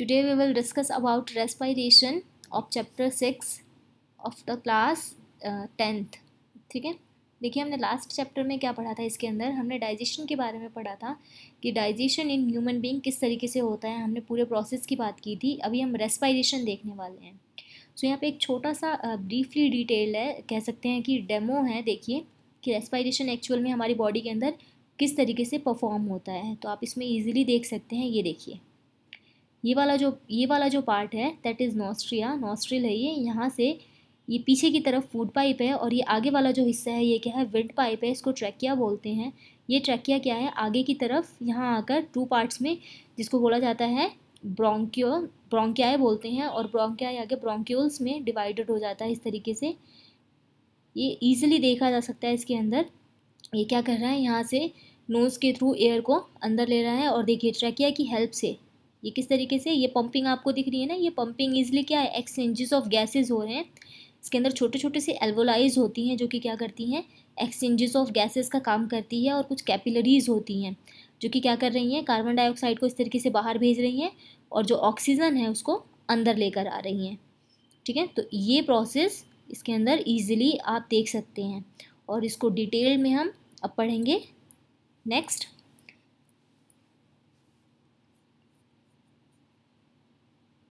Today we will discuss about respiration of chapter 6 of the class tenth uh, ठीक है देखिए हमने last chapter में क्या पढ़ा था इसके अंदर हमने डाइजेशन के बारे में पढ़ा था कि डाइजेशन इन ह्यूमन बींग किस तरीके से होता है हमने पूरे प्रोसेस की बात की थी अभी हम रेस्पायरेशन देखने वाले हैं सो so, यहाँ पे एक छोटा सा ब्रीफली uh, डिटेल है कह सकते हैं कि डेमो है देखिए कि रेस्पायरेशन एक्चुअल में हमारी बॉडी के अंदर किस तरीके से परफॉर्म होता है तो आप इसमें ईजिली देख सकते हैं ये देखिए ये वाला जो ये वाला जो पार्ट है दैट इज़ नॉस्ट्रिया नॉस्ट्रिल है ये यहाँ से ये पीछे की तरफ फूड पाइप है और ये आगे वाला जो हिस्सा है ये क्या है विंड पाइप है इसको ट्रैकिया बोलते हैं ये ट्रैकिया क्या है आगे की तरफ यहाँ आकर टू पार्ट्स में जिसको बोला जाता है ब्रोंक्यो ब्रोंकियाए बोलते हैं और ब्रोंकियाए आगे ब्रोंक्यूल्स में डिवाइडेड हो जाता है इस तरीके से ये ईजिली देखा जा सकता है इसके अंदर ये क्या कर रहा है यहाँ से नोज़ के थ्रू एयर को अंदर ले रहा है और देखिए ट्रैकिया की हेल्प से ये किस तरीके से ये पंपिंग आपको दिख रही है ना ये पंपिंग इजली क्या है एक्सचेंजेस ऑफ गैसेज हो रहे हैं इसके अंदर छोटे छोटे से एल्वोलाइज होती हैं जो कि क्या करती हैं एक्सचेंजेस ऑफ गैसेस का काम करती है और कुछ कैपिलरीज होती हैं जो कि क्या कर रही हैं कार्बन डाइऑक्साइड को इस तरीके से बाहर भेज रही हैं और जो ऑक्सीजन है उसको अंदर लेकर आ रही हैं ठीक है तो ये प्रोसेस इसके अंदर ईजिली आप देख सकते हैं और इसको डिटेल में हम अब पढ़ेंगे नेक्स्ट